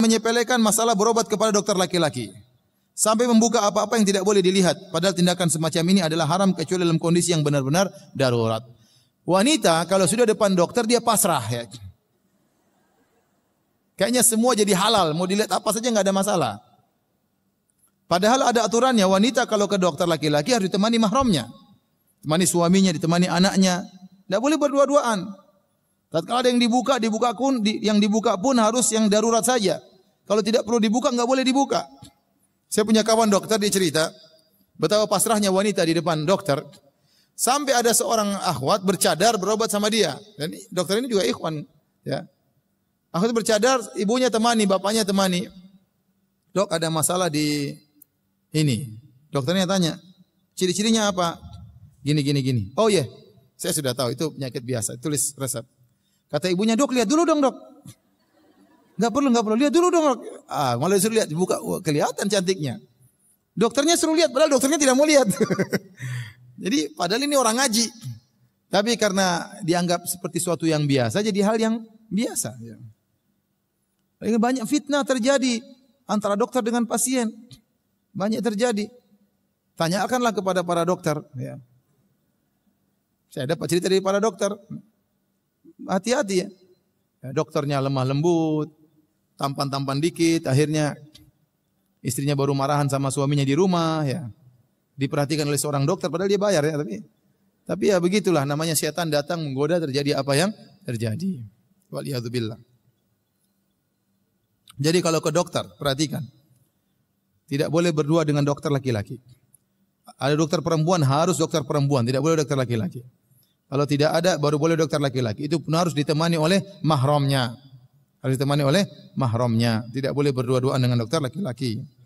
menyepelekan masalah berobat kepada dokter laki-laki sampai membuka apa-apa yang tidak boleh dilihat padahal tindakan semacam ini adalah haram kecuali dalam kondisi yang benar-benar darurat. Wanita kalau sudah depan dokter dia pasrah ya. Kayaknya semua jadi halal, mau dilihat apa saja nggak ada masalah. Padahal ada aturannya wanita kalau ke dokter laki-laki harus ditemani mahramnya. Temani suaminya, ditemani anaknya. Tidak boleh berdua-duaan. Tatkala ada yang dibuka, dibuka pun yang dibuka pun harus yang darurat saja. Kalau tidak perlu dibuka, nggak boleh dibuka. Saya punya kawan dokter, dia cerita betapa pasrahnya wanita di depan dokter. Sampai ada seorang akhwat bercadar berobat sama dia. Dan dokter ini juga ikhwan. Ya. Akhwat bercadar, ibunya temani, bapaknya temani. Dok, ada masalah di ini. Dokternya tanya, ciri-cirinya apa? Gini, gini, gini. Oh iya, yeah. saya sudah tahu itu penyakit biasa. Tulis resep. Kata ibunya, dok lihat dulu dong dok. Gak perlu, gak perlu. Lihat dulu dong. Ah, malah disuruh lihat. Buka, Wah, oh, kelihatan cantiknya. Dokternya suruh lihat, padahal dokternya tidak mau lihat. jadi padahal ini orang ngaji. Tapi karena dianggap seperti suatu yang biasa, jadi hal yang biasa. Ya. banyak fitnah terjadi antara dokter dengan pasien. Banyak terjadi. Tanyakanlah kepada para dokter. Ya. Saya dapat cerita dari para dokter. Hati-hati ya. ya dokternya lemah lembut, tampan-tampan dikit, akhirnya istrinya baru marahan sama suaminya di rumah ya. Diperhatikan oleh seorang dokter padahal dia bayar ya, tapi tapi ya begitulah namanya setan datang menggoda terjadi apa yang terjadi. Waliyadzubillah. Jadi kalau ke dokter, perhatikan. Tidak boleh berdua dengan dokter laki-laki. Ada dokter perempuan, harus dokter perempuan. Tidak boleh dokter laki-laki. Kalau tidak ada, baru boleh dokter laki-laki. Itu pun harus ditemani oleh mahramnya harus ditemani oleh mahramnya. Tidak boleh berdua-duaan dengan dokter laki-laki.